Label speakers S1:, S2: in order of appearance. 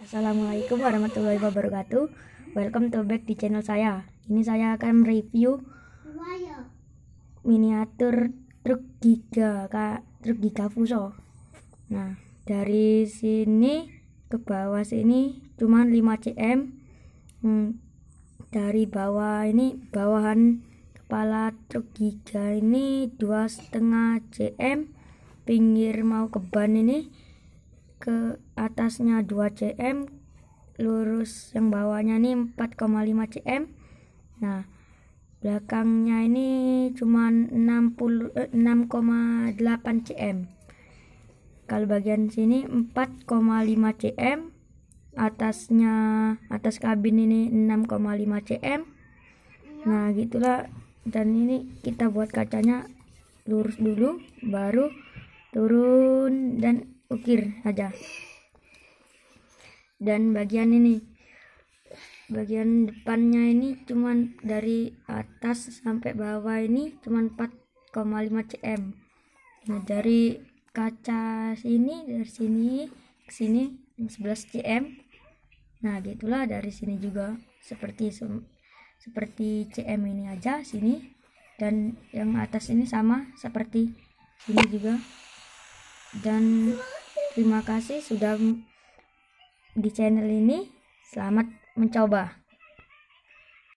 S1: Assalamualaikum warahmatullahi wabarakatuh Welcome to back di channel saya Ini saya akan review Miniatur truk giga Kak, Truk giga fuso Nah dari sini Ke bawah sini Cuman 5 cm hmm, Dari bawah ini Bawahan kepala truk giga ini dua setengah cm pinggir mau ke ban ini ke atasnya 2 cm lurus yang bawahnya nih 4,5 cm nah belakangnya ini cuma 6,8 eh, cm kalau bagian sini 4,5 cm atasnya atas kabin ini 6,5 cm nah gitulah dan ini kita buat kacanya lurus dulu baru turun dan ukir aja dan bagian ini bagian depannya ini cuman dari atas sampai bawah ini cuman 4,5 cm nah dari kaca sini dari sini ke sini 11 cm nah gitulah dari sini juga seperti seperti cm ini aja sini dan yang atas ini sama seperti ini juga dan Terima kasih sudah di channel ini. Selamat mencoba.